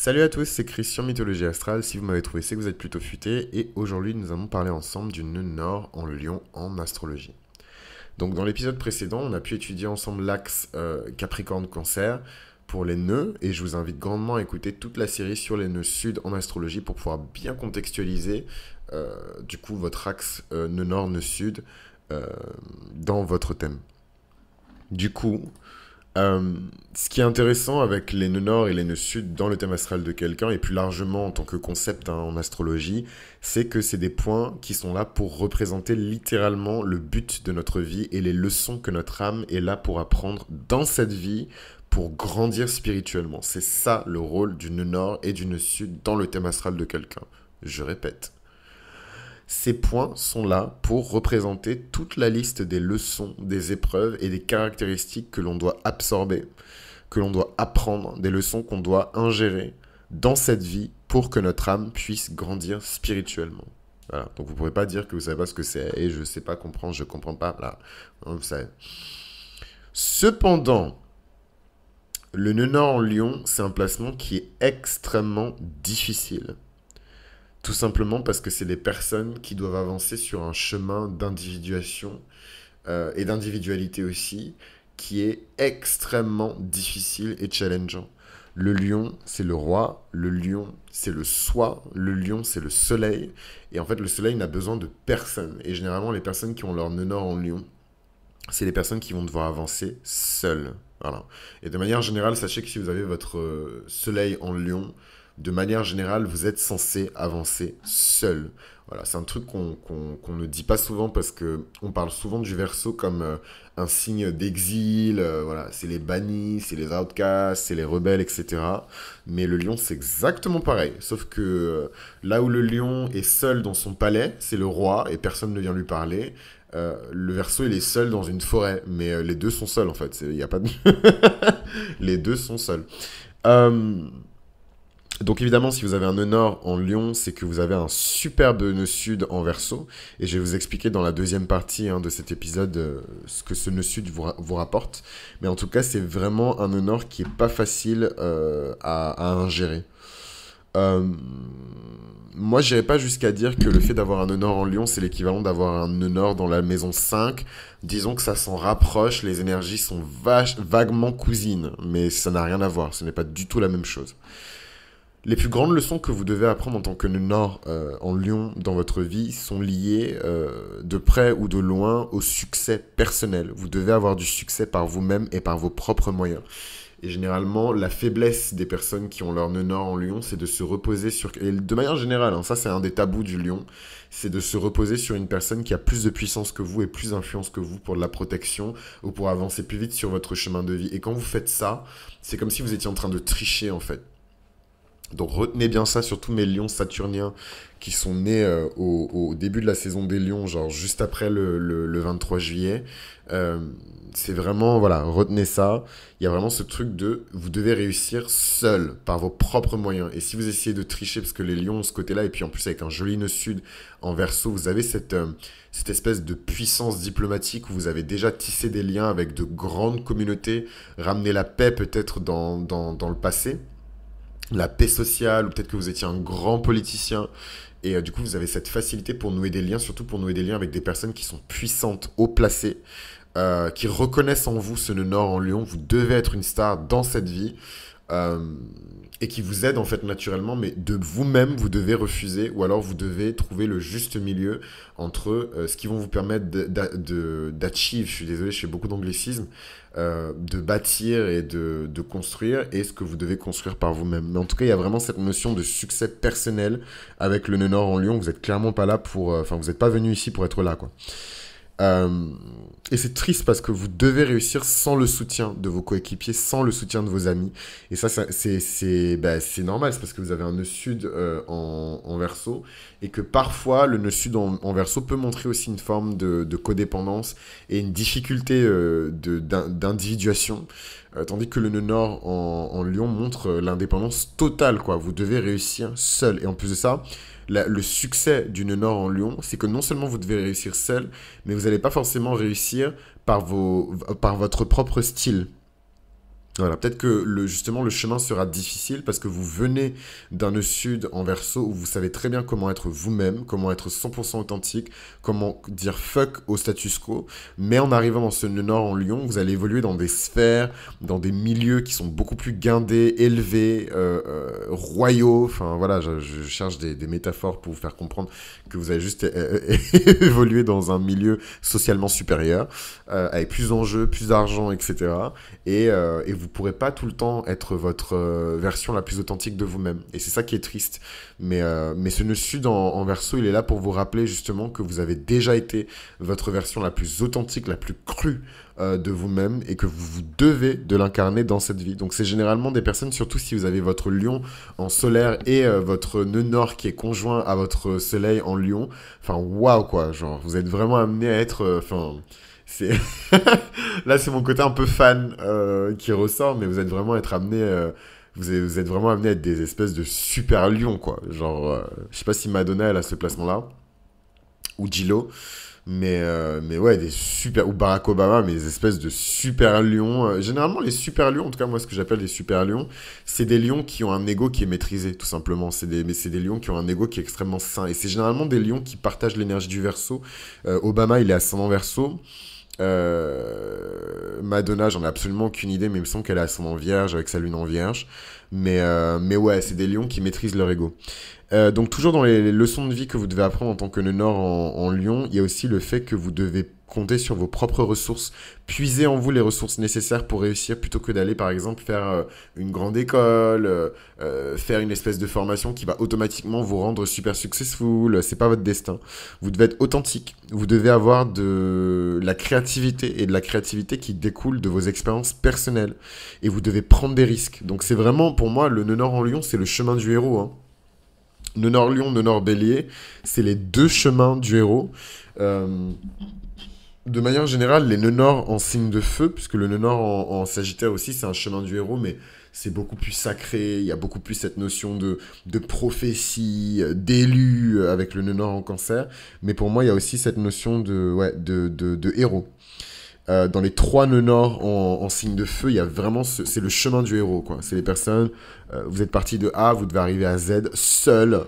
Salut à tous, c'est Christian Mythologie Astrale. Si vous m'avez trouvé, c'est que vous êtes plutôt futé. Et aujourd'hui, nous allons parler ensemble du nœud nord en lion en astrologie. Donc, dans l'épisode précédent, on a pu étudier ensemble l'axe euh, Capricorne-Cancer pour les nœuds. Et je vous invite grandement à écouter toute la série sur les nœuds sud en astrologie pour pouvoir bien contextualiser euh, du coup votre axe euh, nœud nord-nœud sud dans votre thème. Du coup, euh, ce qui est intéressant avec les nœuds nord et les nœuds sud dans le thème astral de quelqu'un, et plus largement en tant que concept hein, en astrologie, c'est que c'est des points qui sont là pour représenter littéralement le but de notre vie et les leçons que notre âme est là pour apprendre dans cette vie pour grandir spirituellement. C'est ça le rôle du nœud nord et du nœud sud dans le thème astral de quelqu'un. Je répète, ces points sont là pour représenter toute la liste des leçons, des épreuves et des caractéristiques que l'on doit absorber, que l'on doit apprendre, des leçons qu'on doit ingérer dans cette vie pour que notre âme puisse grandir spirituellement. Donc vous ne pourrez pas dire que vous savez pas ce que c'est et je ne sais pas comprendre, je ne comprends pas. Hein, Cependant, le nœud nord en lion, c'est un placement qui est extrêmement difficile. Tout simplement parce que c'est les personnes qui doivent avancer sur un chemin d'individuation euh, et d'individualité aussi, qui est extrêmement difficile et challengeant. Le lion, c'est le roi, le lion, c'est le soi, le lion, c'est le soleil. Et en fait, le soleil n'a besoin de personne. Et généralement, les personnes qui ont leur nœud nord en lion, c'est les personnes qui vont devoir avancer seules. Et de manière générale, sachez que si vous avez votre euh, soleil en lion, de manière générale, vous êtes censé avancer seul. Voilà, c'est un truc qu'on ne dit pas souvent parce qu'on parle souvent du verso comme euh, un signe d'exil. Euh, voilà, c'est les bannis, c'est les outcasts, c'est les rebelles, etc. Mais le lion, c'est exactement pareil. Sauf que euh, là où le lion est seul dans son palais, c'est le roi et personne ne vient lui parler. le verso, il est seul dans une forêt, mais les deux sont seuls en fait. Il n'y a pas de... les deux sont seuls. Euh... Donc évidemment, si vous avez un nœud en Lyon, c'est que vous avez un superbe nœud sud en verso. Et je vais vous expliquer dans la deuxième partie hein, de cet épisode euh, ce que ce nœud sud vous, rapporte. Mais en tout cas, c'est vraiment un nœud qui est pas facile euh, à, ingérer. Euh, moi, j'irai pas jusqu'à dire que le fait d'avoir un nœud en lion, c'est l'équivalent d'avoir un nœud dans la maison 5. Disons que ça s'en rapproche, les énergies sont vaguement cousines, mais ça n'a rien à voir, ce n'est pas du tout la même chose. Les plus grandes leçons que vous devez apprendre en tant que Nord euh, en Lyon dans votre vie sont liées euh, de près ou de loin au succès personnel. Vous devez avoir du succès par vous-même et par vos propres moyens. Et généralement, la faiblesse des personnes qui ont leur nœud nord en Lyon, c'est de se reposer sur... Et de manière générale, hein, ça c'est un des tabous du Lyon, c'est de se reposer sur une personne qui a plus de puissance que vous et plus d'influence que vous pour de la protection ou pour avancer plus vite sur votre chemin de vie. Et quand vous faites ça, c'est comme si vous étiez en train de tricher en fait. Donc retenez bien ça, surtout mes lions saturniens qui sont nés euh, au, début de la saison des lions, genre juste après le, 23 juillet. Euh, c'est vraiment, voilà, retenez ça. Il y a vraiment ce truc de vous devez réussir seul, par vos propres moyens. Et si vous essayez de tricher, parce que les lions ont ce côté-là, et puis en plus avec un joli nœud sud en verso, vous avez cette, euh, espèce de puissance diplomatique où vous avez déjà tissé des liens avec de grandes communautés, Ramener la paix peut-être dans, dans le passé la paix sociale, ou peut-être que vous étiez un grand politicien. Et euh, du coup, vous avez cette facilité pour nouer des liens, surtout pour nouer des liens avec des personnes qui sont puissantes, haut placées, euh, qui reconnaissent en vous ce nœud nord en Lyon. Vous devez être une star dans cette vie. Euh, et qui vous aide en fait naturellement, mais de vous-même, vous devez refuser ou alors vous devez trouver le juste milieu entre euh, ce qui vont vous permettre d'achieve, je suis désolé, je fais beaucoup d'anglicisme, euh, de bâtir et de, de, construire et ce que vous devez construire par vous-même. Mais en tout cas, il y a vraiment cette notion de succès personnel avec le Nord en Lyon. Vous n'êtes clairement pas là pour, euh, enfin, vous n'êtes pas venu ici pour être là, quoi. Euh, et c'est triste parce que vous devez réussir sans le soutien de vos coéquipiers, sans le soutien de vos amis. Et ça, bah, c'est normal, c'est parce que vous avez un nœud sud euh, en, en, verso. Et que parfois, le nœud sud en, verso peut montrer aussi une forme de, codépendance et une difficulté euh, d'individuation. tandis que le nœud nord en, en lion montre l'indépendance totale. quoi. Vous devez réussir seul. Et en plus de ça, le succès d'une Nord en Lyon, c'est que non seulement vous devez réussir seul, mais vous n'allez pas forcément réussir par votre propre style. Voilà, peut-être que le, justement le chemin sera difficile parce que vous venez d'un nœud sud en verso où vous savez très bien comment être vous-même, comment être 100% authentique, comment dire fuck au status quo. Mais en arrivant dans ce nœud nord en Lyon, vous allez évoluer dans des sphères, dans des milieux qui sont beaucoup plus guindés, élevés, euh, euh royaux. Enfin voilà, je, je cherche des, des, métaphores pour vous faire comprendre que vous allez juste évoluer dans un milieu socialement supérieur, euh, avec plus d'enjeux, plus d'argent, etc. Et, euh, et vous vous pourrez pas tout le temps être votre euh, version la plus authentique de vous-même. Et c'est ça qui est triste. Mais, euh, mais ce nœud sud en, Verseau, verso, il est là pour vous rappeler justement que vous avez déjà été votre version la plus authentique, la plus crue euh, de vous-même et que vous vous devez de l'incarner dans cette vie. Donc c'est généralement des personnes, surtout si vous avez votre lion en solaire et votre nœud nord qui est conjoint à votre soleil en lion. Enfin, waouh quoi, genre vous êtes vraiment amené à être... Enfin c'est là c'est mon côté un peu fan euh, qui ressort, mais vous êtes vraiment être amené, euh, vous, êtes, vraiment amené à être des espèces de super lions quoi. Genre, euh, je sais pas si Madonna elle a ce placement là ou Gillo. Mais, mais ouais, des super. Ou Barack Obama, mais des espèces de super lions. généralement, les super lions, en tout cas, moi, ce que j'appelle les super lions, c'est des lions qui ont un ego qui est maîtrisé, tout simplement. C'est des, mais c'est des lions qui ont un ego qui est extrêmement sain. Et c'est généralement des lions qui partagent l'énergie du verso. Obama, il est ascendant verso. Euh, Madonna, j'en ai absolument qu'une idée, mais il me semble qu'elle a son en vierge avec sa lune en vierge. Mais, euh, mais ouais, c'est des lions qui maîtrisent leur ego. Euh, donc toujours dans les, leçons de vie que vous devez apprendre en tant que Nenor en, en lion, il y a aussi le fait que vous devez comptez sur vos propres ressources, puisez en vous les ressources nécessaires pour réussir plutôt que d'aller par exemple faire euh, une grande école, euh, euh, faire une espèce de formation qui va automatiquement vous rendre super successful, c'est pas votre destin. Vous devez être authentique, vous devez avoir de la créativité et de la créativité qui découle de vos expériences personnelles et vous devez prendre des risques. Donc c'est vraiment pour moi le nord en Lyon, c'est le chemin du héros. Hein. Nenor Lyon, nord Bélier, c'est les deux chemins du héros de manière générale, les nœuds nord en signe de feu, puisque le nœud nord en, Sagittaire aussi, c'est un chemin du héros, mais c'est beaucoup plus sacré, il y a beaucoup plus cette notion de, prophétie, euh, d'élu euh, avec le nœud nord en cancer, mais pour moi, il y a aussi cette notion de héros. Euh, dans les trois nœuds nord en, signe de feu, il y a vraiment c'est le chemin du héros quoi. C'est les personnes. Euh, vous êtes parti de A, vous devez arriver à Z seul.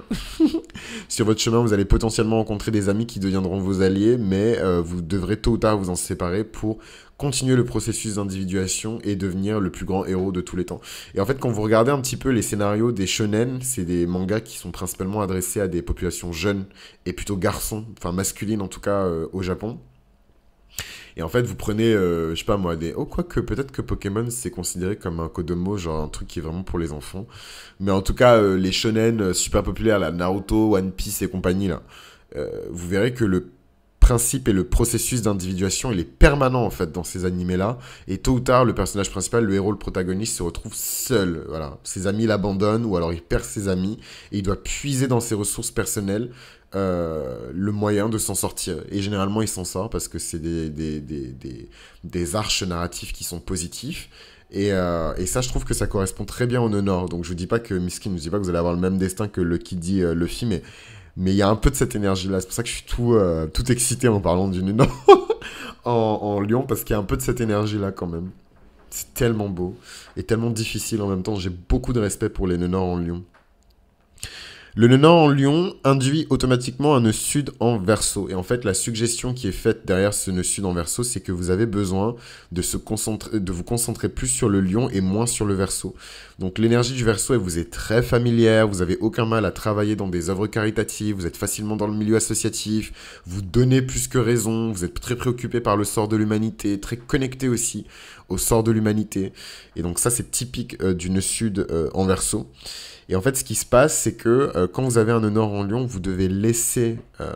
Sur votre chemin, vous allez potentiellement rencontrer des amis qui deviendront vos alliés, mais euh, vous devrez tôt ou tard vous en séparer pour continuer le processus d'individuation et devenir le plus grand héros de tous les temps. Et en fait, quand vous regardez un petit peu les scénarios des shonen, c'est des mangas qui sont principalement adressés à des populations jeunes et plutôt garçons, enfin masculines en tout cas au Japon. Et en fait, vous prenez, euh, je sais pas moi, des. Oh, quoi que peut-être que Pokémon c'est considéré comme un Kodomo, genre un truc qui est vraiment pour les enfants. Mais en tout cas, euh, les shonen euh, super populaires, là, Naruto, One Piece et compagnie, là, vous verrez que le principe et le processus d'individuation, il est permanent en fait dans ces animés-là. Et tôt ou tard, le personnage principal, le héros, le protagoniste, se retrouve seul. Voilà, ses amis l'abandonnent ou alors il perd ses amis et il doit puiser dans ses ressources personnelles euh, le moyen de s'en sortir. Et généralement, il s'en sort parce que c'est des, des, arches narratifs qui sont positifs. Euh, et, ça, je trouve que ça correspond très bien au nœud nord. Donc, je vous dis pas que Miskin, ne vous dit pas que vous allez avoir le même destin que le qui dit euh, le film mais mais il y a un peu de cette énergie-là. C'est pour ça que je suis tout, tout excité en parlant du nœud en, en Lyon, parce qu'il y a un peu de cette énergie-là quand même. C'est tellement beau et tellement difficile en même temps. J'ai beaucoup de respect pour les nœuds en Lyon. Le nœud en lion induit automatiquement un nœud sud en verso. Et en fait, la suggestion qui est faite derrière ce nœud sud en verso, c'est que vous avez besoin de, se concentrer, de vous concentrer plus sur le lion et moins sur le verso. Donc l'énergie du verso, elle vous est très familière, vous n'avez aucun mal à travailler dans des œuvres caritatives, vous êtes facilement dans le milieu associatif, vous donnez plus que raison, vous êtes très préoccupé par le sort de l'humanité, très connecté aussi au sort de l'humanité. Et donc ça, c'est typique euh, du nœud sud euh, en verso. Et en fait, ce qui se passe, c'est que euh, quand vous avez un honneur en lion, vous devez laisser euh,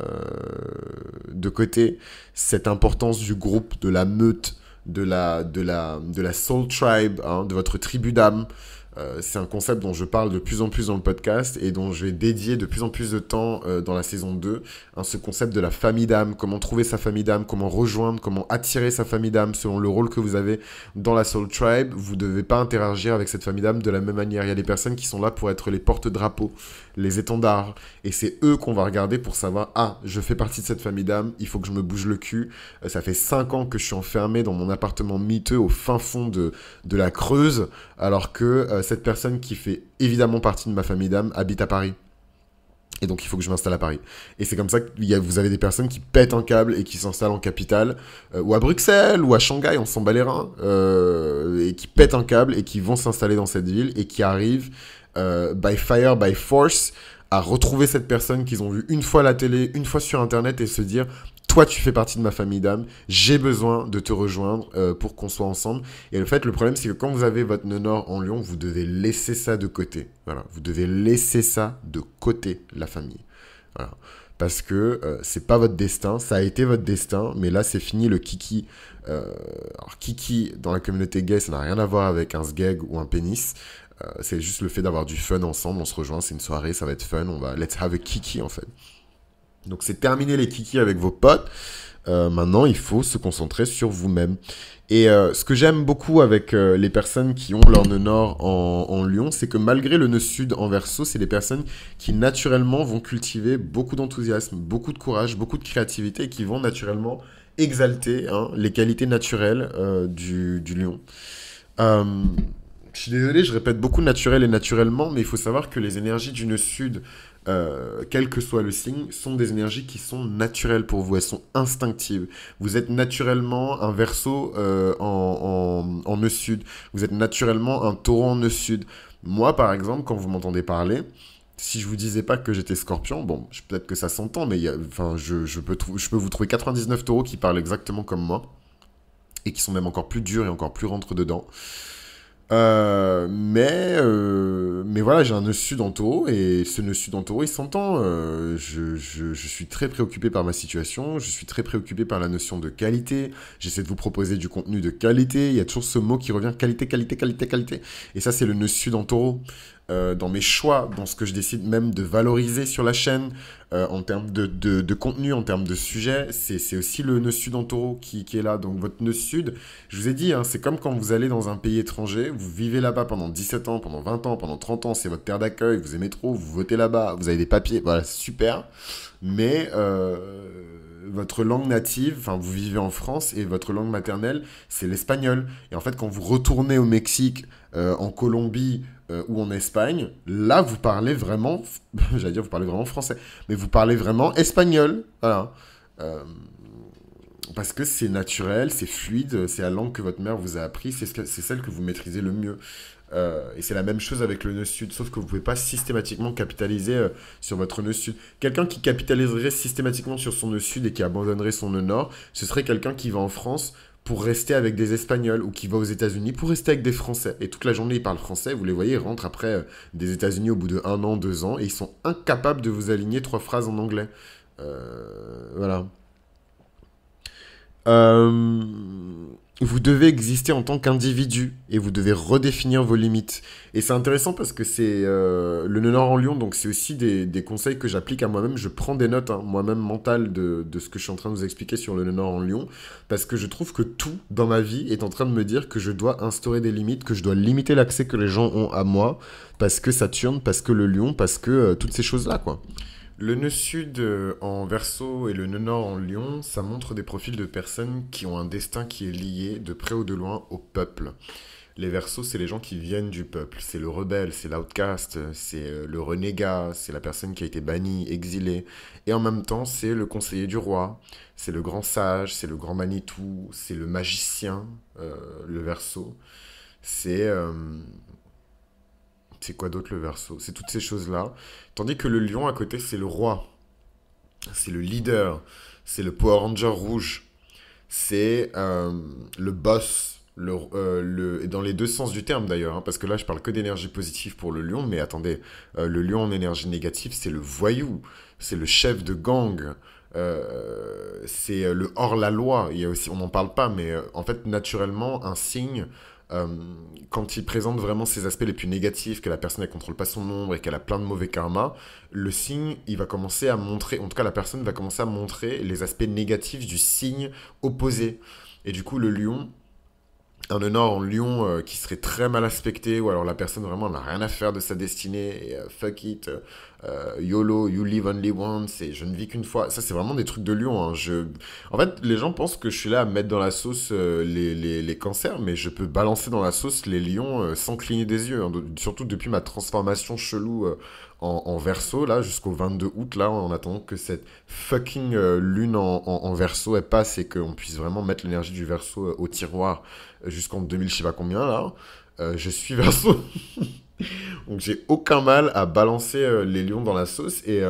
de côté cette importance du groupe, de la meute, de la, de de la soul tribe, hein, de votre tribu d'âme, euh, c'est un concept dont je parle de plus en plus dans le podcast et dont je vais dédier de plus en plus de temps euh, dans la saison 2. Hein, ce concept de la famille d'âme, comment trouver sa famille d'âme, comment rejoindre, comment attirer sa famille d'âme selon le rôle que vous avez dans la Soul Tribe. Vous ne devez pas interagir avec cette famille d'âme de la même manière. Il y a des personnes qui sont là pour être les porte-drapeaux les étendards. Et c'est eux qu'on va regarder pour savoir, ah, je fais partie de cette famille d'âmes, il faut que je me bouge le cul. Euh, ça fait 5 ans que je suis enfermé dans mon appartement miteux au fin fond de, la Creuse, alors que euh, cette personne qui fait évidemment partie de ma famille d'âmes habite à Paris. Et donc il faut que je m'installe à Paris. Et c'est comme ça que y a, vous avez des personnes qui pètent un câble et qui s'installent en capitale, euh, ou à Bruxelles, ou à Shanghai, on s'en bat et qui pètent un câble et qui vont s'installer dans cette ville et qui arrivent euh, by fire, by force, à retrouver cette personne qu'ils ont vue une fois à la télé, une fois sur Internet et se dire toi tu fais partie de ma famille d'âme, j'ai besoin de te rejoindre euh, pour qu'on soit ensemble. Et le fait, le problème, c'est que quand vous avez votre nord en Lyon, vous devez laisser ça de côté. Voilà, vous devez laisser ça de côté, la famille. Voilà. Parce que euh, c'est pas votre destin, ça a été votre destin, mais là c'est fini le kiki euh, alors, Kiki, dans la communauté gay, ça n'a rien à voir avec un sgeg ou un pénis euh, c'est juste le fait d'avoir du fun ensemble, on se rejoint, c'est une soirée, ça va être fun, on va let's have a kiki en fait. Donc c'est terminer les kiki avec vos potes. Euh, maintenant, il faut se concentrer sur vous-même. Et ce que j'aime beaucoup avec les personnes qui ont leur nœud nord en, en Lyon, c'est que malgré le nœud sud en verso, c'est des personnes qui naturellement vont cultiver beaucoup d'enthousiasme, beaucoup de courage, beaucoup de créativité et qui vont naturellement exalter hein, les qualités naturelles euh, du, lion. Euh, je suis désolé, je répète beaucoup naturel et naturellement, mais il faut savoir que les énergies du nœud sud, euh, quel que soit le signe, sont des énergies qui sont naturelles pour vous, elles sont instinctives. Vous êtes naturellement un verso en, en, en, nœud sud, vous êtes naturellement un taureau en nœud sud. Moi, par exemple, quand vous m'entendez parler, si je vous disais pas que j'étais scorpion, bon, peut-être que ça s'entend, mais enfin, je, peux je peux vous trouver 99 taureaux qui parlent exactement comme moi, et qui sont même encore plus durs et encore plus rentres dedans. Euh, mais, euh, mais voilà, j'ai un nœud sud en taureau, et ce nœud sud en taureau, il s'entend. Euh, je, suis très préoccupé par ma situation, je suis très préoccupé par la notion de qualité, j'essaie de vous proposer du contenu de qualité, il y a toujours ce mot qui revient, qualité, qualité, qualité, qualité. Et ça, c'est le nœud sud en taureau. Euh, dans mes choix, dans ce que je décide même de valoriser sur la chaîne, euh, en termes de, de, contenu, en termes de sujet. C'est aussi le nœud sud en taureau qui, qui, est là. Donc votre nœud sud, je vous ai dit, hein, c'est comme quand vous allez dans un pays étranger, vous vivez là-bas pendant 17 ans, pendant 20 ans, pendant 30 ans, c'est votre terre d'accueil, vous aimez trop, vous votez là-bas, vous avez des papiers, voilà, super. Mais euh, votre langue native, enfin vous vivez en France et votre langue maternelle, c'est l'espagnol. Et en fait, quand vous retournez au Mexique, en Colombie, euh, ou en Espagne, là, vous parlez vraiment, j'allais dire, vous parlez vraiment français, mais vous parlez vraiment espagnol. Voilà. Euh, parce que c'est naturel, c'est fluide, c'est la langue que votre mère vous a appris, c'est celle que vous maîtrisez le mieux. Euh, et c'est la même chose avec le nœud sud, sauf que vous ne pouvez pas systématiquement capitaliser sur votre nœud sud. Quelqu'un qui capitaliserait systématiquement sur son nœud sud et qui abandonnerait son nœud nord, ce serait quelqu'un qui va en France pour rester avec des Espagnols ou qui va aux États-Unis pour rester avec des Français. Et toute la journée, ils parlent français. Vous les voyez, ils rentrent après euh, des États-Unis au bout de un an, deux ans, et ils sont incapables de vous aligner trois phrases en anglais. Euh, voilà. Euh, vous devez exister en tant qu'individu et vous devez redéfinir vos limites. Et c'est intéressant parce que c'est euh, le Nord en Lyon, donc c'est aussi des, conseils que j'applique à moi-même. Je prends des notes, hein, moi-même mentales, de, ce que je suis en train de vous expliquer sur le Nord en Lyon, parce que je trouve que tout dans ma vie est en train de me dire que je dois instaurer des limites, que je dois limiter l'accès que les gens ont à moi, parce que Saturne, parce que le Lion, parce que euh, toutes ces choses-là, quoi. Le nœud sud euh, en verso et le nœud nord en lion, ça montre des profils de personnes qui ont un destin qui est lié de près ou de loin au peuple. Les versos, c'est les gens qui viennent du peuple. C'est le rebelle, c'est l'outcast, c'est euh, le renégat, c'est la personne qui a été bannie, exilée. Et en même temps, c'est le conseiller du roi, c'est le grand sage, c'est le grand Manitou, c'est le magicien, euh, le verso. C'est c'est quoi d'autre le verso C'est toutes ces choses-là. Tandis que le lion à côté, c'est le roi. C'est le leader. C'est le Power Ranger rouge. C'est euh, le boss. Le, euh, dans les deux sens du terme d'ailleurs, hein, parce que là je parle que d'énergie positive pour le lion, mais attendez, euh, le lion en énergie négative, c'est le voyou, c'est le chef de gang, c'est le hors-la-loi. y aussi, on n'en parle pas, mais en fait, naturellement, un signe euh, quand il présente vraiment ses aspects les plus négatifs, que la personne ne contrôle pas son nombre et qu'elle a plein de mauvais karma, le signe, il va commencer à montrer, en tout cas la personne va commencer à montrer les aspects négatifs du signe opposé. Et du coup, le lion, un honneur en lion euh, qui serait très mal aspecté, ou alors la personne vraiment n'a rien à faire de sa destinée, euh, fuck it, euh, YOLO, you live only once, et je ne vis qu'une fois. Ça, c'est vraiment des trucs de lion. Hein. Je... En fait, les gens pensent que je suis là à mettre dans la sauce les, les, les, cancers, mais je peux balancer dans la sauce les lions sans cligner des yeux, hein. surtout depuis ma transformation chelou en, verso, là, jusqu'au 22 août, là, en attendant que cette fucking euh, lune en, en, verso, passe et qu'on puisse vraiment mettre l'énergie du verso euh, au tiroir euh, jusqu'en 2000, je sais pas combien, là. je suis verso. Donc j'ai aucun mal à balancer les lions dans la sauce et...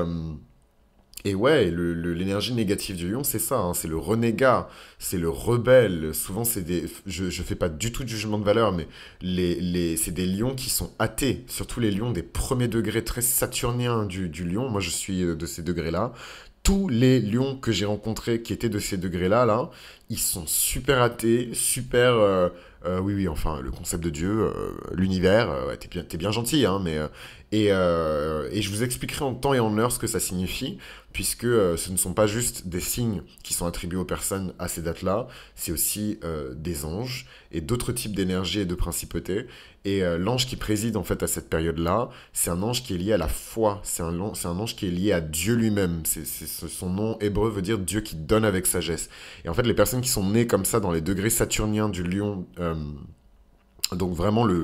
Et ouais, l'énergie négative du lion, c'est ça, hein, c'est le renégat, c'est le rebelle. Souvent, c'est des. Je fais pas du tout de jugement de valeur, mais les, c'est des lions qui sont athées, surtout les lions des premiers degrés très saturniens du, du lion. Moi, je suis euh, de ces degrés-là tous les lions que j'ai rencontrés qui étaient de ces degrés-là, là, ils sont super athées, super... Euh, euh, oui, oui, enfin, le concept de Dieu, euh, l'univers, t'es, bien, bien gentil, hein, mais... Et, et, je vous expliquerai en temps et en heure ce que ça signifie, puisque ce ne sont pas juste des signes qui sont attribués aux personnes à ces dates-là, c'est aussi des anges et d'autres types d'énergie et de principautés. Et euh, l'ange qui préside en fait à cette période-là, c'est un ange qui est lié à la foi, c'est un, ange qui est lié à Dieu lui-même. C'est, son nom hébreu veut dire Dieu qui donne avec sagesse. Et en fait, les personnes qui sont nées comme ça dans les degrés saturniens du lion, euh, donc vraiment le,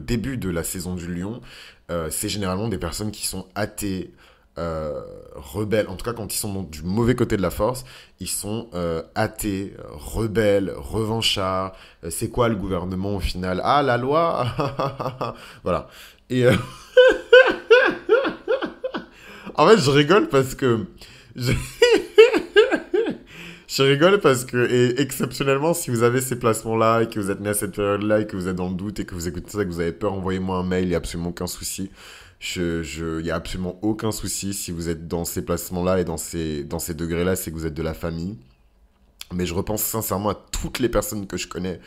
début de la saison du lion, euh, c'est généralement des personnes qui sont athées, euh, rebelles, en tout cas quand ils sont du mauvais côté de la force, ils sont euh, athées, euh, rebelles, revanchards. Euh, c'est quoi le gouvernement au final Ah, la loi Voilà. Et. en fait, je rigole parce que. Je... rigole parce que, et exceptionnellement, si vous avez ces placements-là et que vous êtes né à cette période-là et que vous êtes dans le doute et que vous écoutez ça et que vous avez peur, envoyez-moi un mail, il n'y a absolument aucun souci. Je, je, n'y a absolument aucun souci si vous êtes dans ces placements-là et dans ces, dans ces degrés-là, c'est que vous êtes de la famille. Mais je repense sincèrement à toutes les personnes que je connais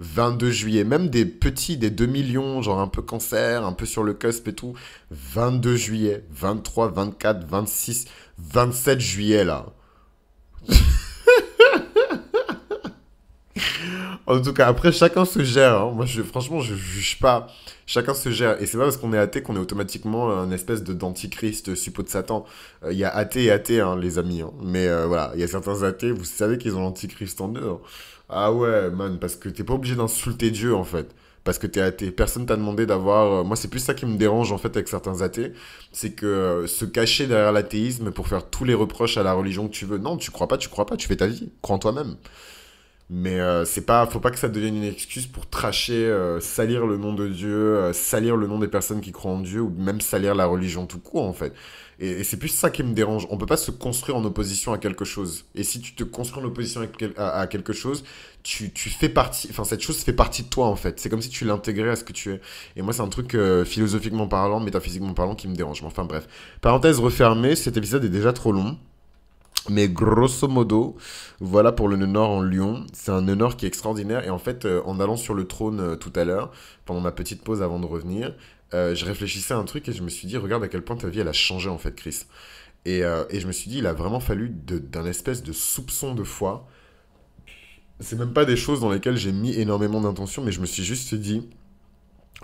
22 juillet, même des petits, des 2 millions, genre un peu cancer, un peu sur le cusp et tout, 22 juillet, 23, 24, 26, 27 juillet là. En tout cas, après, chacun se gère. Hein. Moi, je, franchement, je juge pas. Chacun se gère. Et c'est pas parce qu'on est athée qu'on est automatiquement un espèce de d'antichrist, euh, suppôt de Satan. Euh, il y a athée et athée, hein, les amis. Hein. Mais euh, voilà, il y a certains athées, vous savez qu'ils ont l'antichrist en eux. Hein. Ah ouais, man, parce que t'es pas obligé d'insulter Dieu, en fait parce que t'es athée. Personne t'a demandé d'avoir. Moi, c'est plus ça qui me dérange en fait avec certains athées, c'est que se cacher derrière l'athéisme pour faire tous les reproches à la religion que tu veux. Non, tu crois pas, tu crois pas, tu fais ta vie. Crois en toi-même. Mais euh, c'est pas, faut pas que ça devienne une excuse pour tracher, euh, salir le nom de Dieu, euh, salir le nom des personnes qui croient en Dieu, ou même salir la religion tout court, en fait. Et, c'est plus ça qui me dérange. On peut pas se construire en opposition à quelque chose. Et si tu te construis en opposition à, quelque chose, tu, tu fais partie, enfin, cette chose fait partie de toi, en fait. C'est comme si tu l'intégrais à ce que tu es. Et moi, c'est un truc, philosophiquement parlant, métaphysiquement parlant, qui me dérange. Mais enfin, bref. Parenthèse refermée, cet épisode est déjà trop long. Mais grosso modo, voilà pour le nœud nord en Lyon. C'est un nœud qui est extraordinaire. Et en fait, euh, en allant sur le trône euh, tout à l'heure, pendant ma petite pause avant de revenir, euh, je réfléchissais à un truc et je me suis dit, regarde à quel point ta vie, elle a changé en fait, Chris. Et, et je me suis dit, il a vraiment fallu d'un espèce de soupçon de foi. C'est même pas des choses dans lesquelles j'ai mis énormément d'intention, mais je me suis juste dit,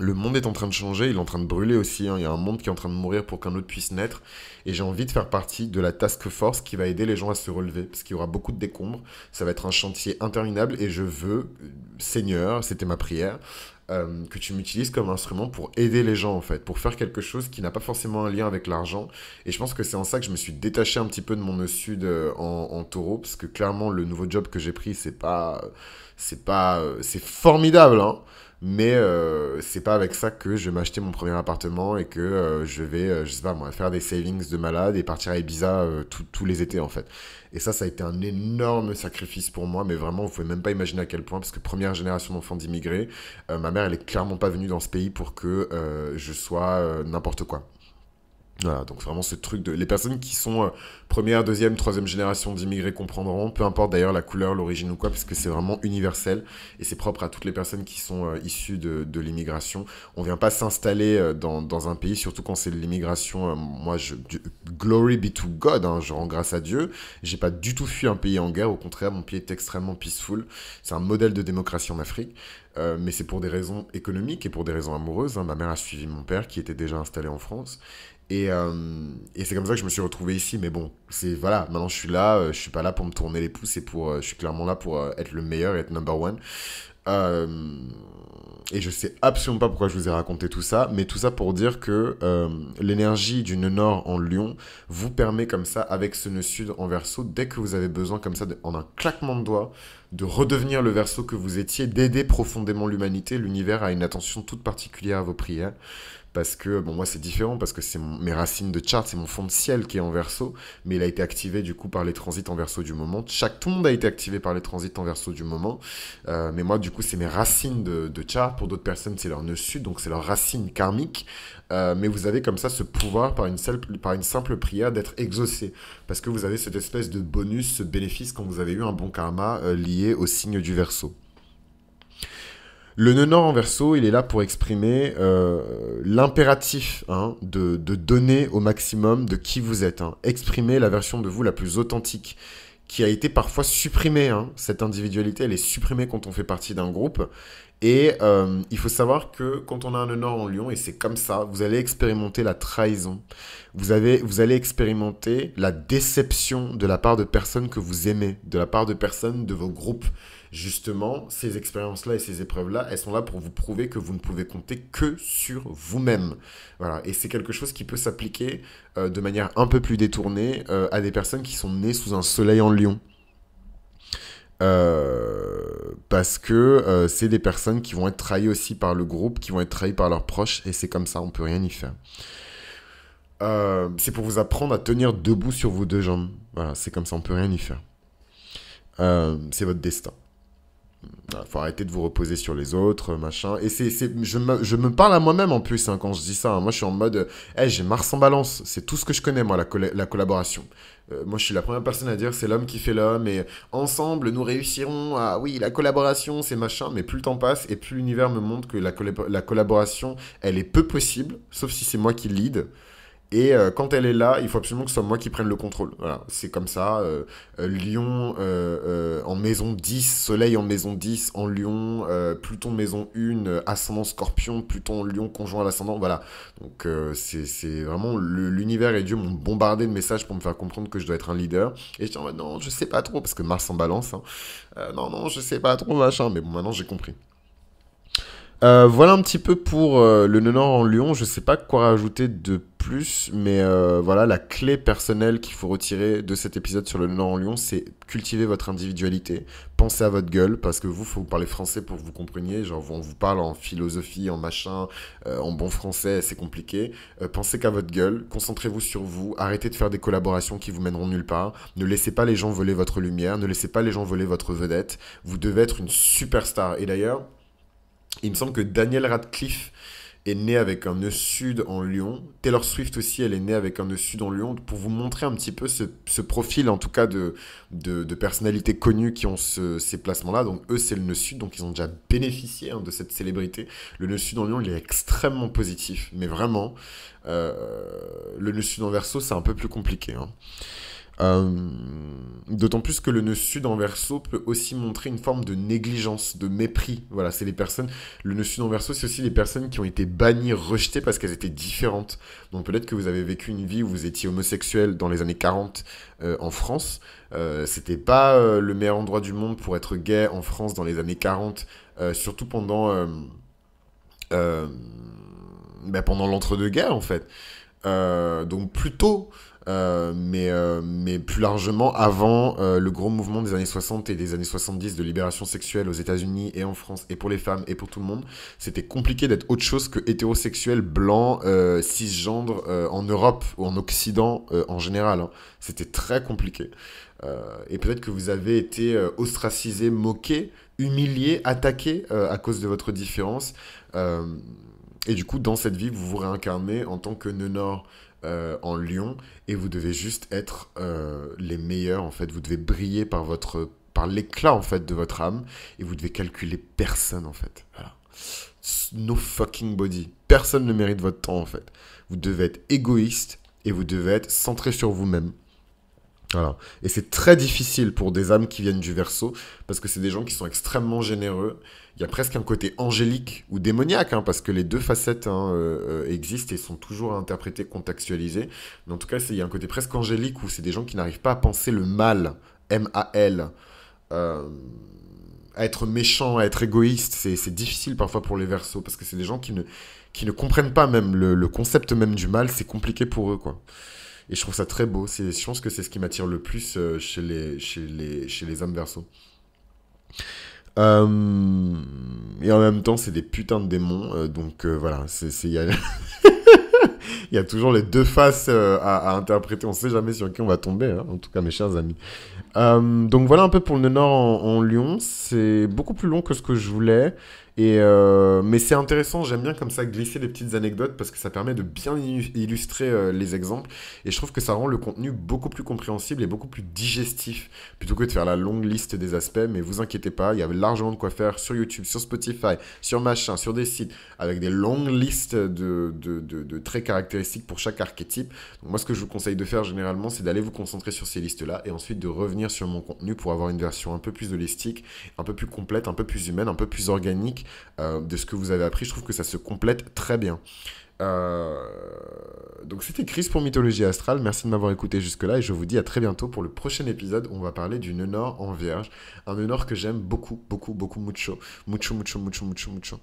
le monde est en train de changer, il est en train de brûler aussi, hein. il y a un monde qui est en train de mourir pour qu'un autre puisse naître, et j'ai envie de faire partie de la task force qui va aider les gens à se relever, parce qu'il y aura beaucoup de décombres, ça va être un chantier interminable, et je veux, Seigneur, c'était ma prière, euh, que tu m'utilises comme instrument pour aider les gens en fait, pour faire quelque chose qui n'a pas forcément un lien avec l'argent. Et je pense que c'est en ça que je me suis détaché un petit peu de mon nœud sud euh, en, en, taureau, parce que clairement le nouveau job que j'ai pris, c'est pas, c'est pas, euh, c'est formidable, hein mais euh, c'est pas avec ça que je vais m'acheter mon premier appartement et que euh, je vais, euh, je sais pas moi, faire des savings de malade et partir à Ibiza tous les étés en fait. Et ça, ça a été un énorme sacrifice pour moi, mais vraiment, vous pouvez même pas imaginer à quel point, parce que première génération d'enfants d'immigrés, ma mère, elle est clairement pas venue dans ce pays pour que je sois n'importe quoi. Voilà, donc vraiment ce truc de... Les personnes qui sont euh, première, deuxième, troisième génération d'immigrés comprendront, peu importe d'ailleurs la couleur, l'origine ou quoi, parce que c'est vraiment universel et c'est propre à toutes les personnes qui sont euh, issues de, de l'immigration. On vient pas s'installer euh, dans, dans, un pays, surtout quand c'est de l'immigration. moi, je, glory be to God, hein, je rends grâce à Dieu. J'ai pas du tout fui un pays en guerre, au contraire, mon pays est extrêmement peaceful. C'est un modèle de démocratie en Afrique. mais c'est pour des raisons économiques et pour des raisons amoureuses. Hein. Ma mère a suivi mon père qui était déjà installé en France. Euh, et, c'est comme ça que je me suis retrouvé ici. Mais bon, c'est voilà, maintenant je suis là, euh, je suis pas là pour me tourner les pouces et pour, euh, je suis clairement là pour être le meilleur être number one. et je sais absolument pas pourquoi je vous ai raconté tout ça, mais tout ça pour dire que l'énergie du nœud nord en lion vous permet comme ça, avec ce nœud sud en verso, dès que vous avez besoin comme ça, en un claquement de doigts, de redevenir le verso que vous étiez, d'aider profondément l'humanité, l'univers a une attention toute particulière à vos prières parce que, bon, moi c'est différent, parce que c'est mes racines de chart, c'est mon fond de ciel qui est en verso, mais il a été activé du coup par les transits en verso du moment. Chaque, tout a été activé par les transits en verso du moment, euh, mais moi du coup c'est mes racines de, de Pour d'autres personnes, c'est leur nœud sud, donc c'est leur racine karmique. Euh, mais vous avez comme ça ce pouvoir par une, par une simple prière d'être exaucé, parce que vous avez cette espèce de bonus, ce bénéfice quand vous avez eu un bon karma euh, lié au signe du verso. Le nœud nord en verso, il est là pour exprimer euh, l'impératif hein, de, donner au maximum de qui vous êtes. Hein. Exprimer la version de vous la plus authentique, qui a été parfois supprimée. Hein. Cette individualité, elle est supprimée quand on fait partie d'un groupe. Et euh, il faut savoir que quand on a un nœud nord en lion, et c'est comme ça, vous allez expérimenter la trahison. Vous, avez, vous allez expérimenter la déception de la part de personnes que vous aimez, de la part de personnes de vos groupes justement, ces expériences-là et ces épreuves-là, elles sont là pour vous prouver que vous ne pouvez compter que sur vous-même. Voilà. Et c'est quelque chose qui peut s'appliquer euh, de manière un peu plus détournée euh, à des personnes qui sont nées sous un soleil en lion. Euh, parce que c'est des personnes qui vont être trahies aussi par le groupe, qui vont être trahies par leurs proches, et c'est comme ça, on peut rien y faire. c'est pour vous apprendre à tenir debout sur vos deux jambes. c'est comme ça, on peut rien y faire. c'est votre destin faut arrêter de vous reposer sur les autres, machin. Et c'est, je, me, je me parle à moi-même en plus hein, quand je dis ça. Hein. Moi, je suis en mode, eh, j'ai Mars en balance. C'est tout ce que je connais, moi, la, collaboration. Euh, moi, je suis la première personne à dire, c'est l'homme qui fait l'homme. Et ensemble, nous réussirons à, ah oui, la collaboration, c'est machin. Mais plus le temps passe et plus l'univers me montre que la, la collaboration, elle est peu possible, sauf si c'est moi qui lead. Et euh, quand elle est là, il faut absolument que ce soit moi qui prenne le contrôle. Voilà, c'est comme ça. Euh, euh, Lyon Lion en maison 10, Soleil en maison 10, en Lion, Pluton maison 1, Ascendant Scorpion, Pluton Lion conjoint à l'Ascendant. Voilà. Donc c'est vraiment l'univers et Dieu m'ont bombardé de messages pour me faire comprendre que je dois être un leader. Et je dis non, je sais pas trop, parce que Mars en balance. Hein. non, non, je sais pas trop, machin. Mais bon, maintenant j'ai compris. voilà un petit peu pour le Nenor en Lion. Je sais pas quoi rajouter de plus, mais euh, voilà, la clé personnelle qu'il faut retirer de cet épisode sur le Nord en Lyon, c'est cultiver votre individualité, pensez à votre gueule, parce que vous, faut vous parler français pour que vous compreniez, genre on vous parle en philosophie, en machin, euh, en bon français, c'est compliqué, euh, pensez qu'à votre gueule, concentrez-vous sur vous, arrêtez de faire des collaborations qui vous mèneront nulle part, ne laissez pas les gens voler votre lumière, ne laissez pas les gens voler votre vedette, vous devez être une superstar, et d'ailleurs, il me semble que Daniel Radcliffe, est née avec un nœud sud en Lyon. Taylor Swift aussi, elle est née avec un nœud sud en Lyon. Pour vous montrer un petit peu ce, profil, en tout cas, de, de, personnalités connues qui ont ces placements-là. Donc, eux, c'est le nœud sud. Donc, ils ont déjà bénéficié hein, de cette célébrité. Le nœud sud en Lyon, il est extrêmement positif. Mais vraiment, euh, le nœud sud en verso, c'est un peu plus compliqué. Hein. Euh, d'autant plus que le nœud sud en verso peut aussi montrer une forme de négligence, de mépris. Voilà, c'est les personnes. Le nœud sud en verso, c'est aussi les personnes qui ont été bannies, rejetées parce qu'elles étaient différentes. Donc peut-être que vous avez vécu une vie où vous étiez homosexuel dans les années 40 euh, en France. Euh, c'était pas le meilleur endroit du monde pour être gay en France dans les années 40, surtout pendant. Ben, pendant l'entre-deux-guerres, en fait. donc plutôt euh, mais, euh, mais plus largement, avant euh, le gros mouvement des années 60 et des années 70 de libération sexuelle aux États-Unis et en France, et pour les femmes et pour tout le monde, c'était compliqué d'être autre chose que hétérosexuel, blanc, cisgendre en Europe ou en Occident en général. Hein. C'était très compliqué. et peut-être que vous avez été ostracisé, moqué, humilié, attaqué à cause de votre différence. et du coup, dans cette vie, vous vous réincarnez en tant que nenor euh, en Lion et vous devez juste être euh, les meilleurs en fait. Vous devez briller par votre par l'éclat en fait de votre âme et vous devez calculer personne en fait. No fucking body. Personne ne mérite votre temps en fait. Vous devez être égoïste et vous devez être centré sur vous-même. Voilà. Et c'est très difficile pour des âmes qui viennent du verso, parce que c'est des gens qui sont extrêmement généreux. Il y a presque un côté angélique ou démoniaque, hein, parce que les deux facettes hein, euh, euh, existent et sont toujours interprétées, contextualisées. Mais en tout cas, il y a un côté presque angélique où c'est des gens qui n'arrivent pas à penser le mal, M-A-L, euh, à être méchant, à être égoïste. C'est difficile parfois pour les versos, parce que c'est des gens qui ne, qui ne comprennent pas même le, le concept même du mal. C'est compliqué pour eux, quoi. Et je trouve ça très beau. Je pense que c'est ce qui m'attire le plus euh, chez les, chez les, hommes verso. Euh, et en même temps, c'est des putains de démons. Euh, donc voilà, c'est. il y a toujours les deux faces euh, à, interpréter. On ne sait jamais sur qui on va tomber, hein, en tout cas, mes chers amis. Euh, donc voilà un peu pour le Nord en, Lyon. C'est beaucoup plus long que ce que je voulais. Et euh, mais c'est intéressant, j'aime bien comme ça glisser des petites anecdotes parce que ça permet de bien illustrer les exemples et je trouve que ça rend le contenu beaucoup plus compréhensible et beaucoup plus digestif plutôt que de faire la longue liste des aspects. Mais vous inquiétez pas, il y a largement de quoi faire sur YouTube, sur Spotify, sur machin, sur des sites avec des longues listes de, de, de, de traits caractéristiques pour chaque archétype. moi, ce que je vous conseille de faire généralement, c'est d'aller vous concentrer sur ces listes-là et ensuite de revenir sur mon contenu pour avoir une version un peu plus holistique, un peu plus complète, un peu plus humaine, un peu plus organique euh, de ce que vous avez appris. Je trouve que ça se complète très bien. Euh, donc c'était Chris pour Mythologie Astrale, merci de m'avoir écouté jusque-là et je vous dis à très bientôt pour le prochain épisode où on va parler du Nenor en Vierge, un Nenor que j'aime beaucoup, beaucoup, beaucoup, mucho, mucho, mucho, mucho, mucho, mucho.